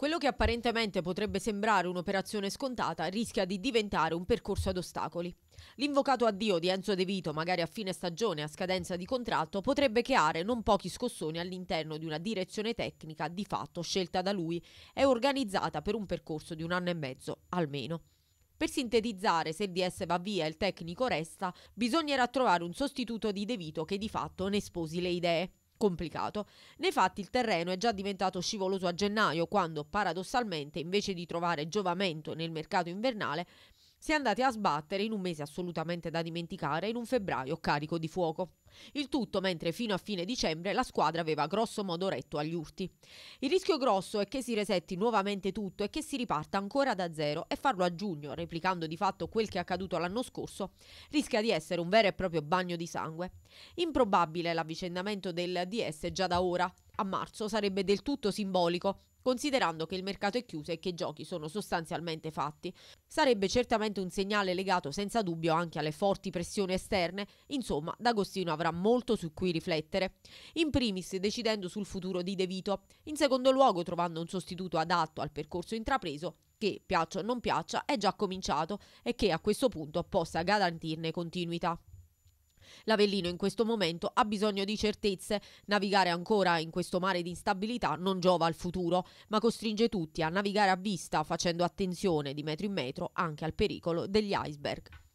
Quello che apparentemente potrebbe sembrare un'operazione scontata rischia di diventare un percorso ad ostacoli. L'invocato addio di Enzo De Vito, magari a fine stagione a scadenza di contratto, potrebbe creare non pochi scossoni all'interno di una direzione tecnica di fatto scelta da lui e organizzata per un percorso di un anno e mezzo almeno. Per sintetizzare, se il DS va via e il tecnico resta, bisognerà trovare un sostituto di De Vito che di fatto ne sposi le idee complicato. Nei fatti il terreno è già diventato scivoloso a gennaio, quando paradossalmente invece di trovare giovamento nel mercato invernale si è andati a sbattere in un mese assolutamente da dimenticare, in un febbraio carico di fuoco. Il tutto mentre fino a fine dicembre la squadra aveva grosso modo retto agli urti. Il rischio grosso è che si resetti nuovamente tutto e che si riparta ancora da zero e farlo a giugno, replicando di fatto quel che è accaduto l'anno scorso, rischia di essere un vero e proprio bagno di sangue. Improbabile l'avvicendamento del DS già da ora, a marzo sarebbe del tutto simbolico, considerando che il mercato è chiuso e che i giochi sono sostanzialmente fatti. Sarebbe certamente un segnale legato senza dubbio anche alle forti pressioni esterne, insomma D'Agostino avrà molto su cui riflettere. In primis decidendo sul futuro di De Vito, in secondo luogo trovando un sostituto adatto al percorso intrapreso che, piaccia o non piaccia, è già cominciato e che a questo punto possa garantirne continuità. L'Avellino in questo momento ha bisogno di certezze. Navigare ancora in questo mare di instabilità non giova al futuro, ma costringe tutti a navigare a vista facendo attenzione di metro in metro anche al pericolo degli iceberg.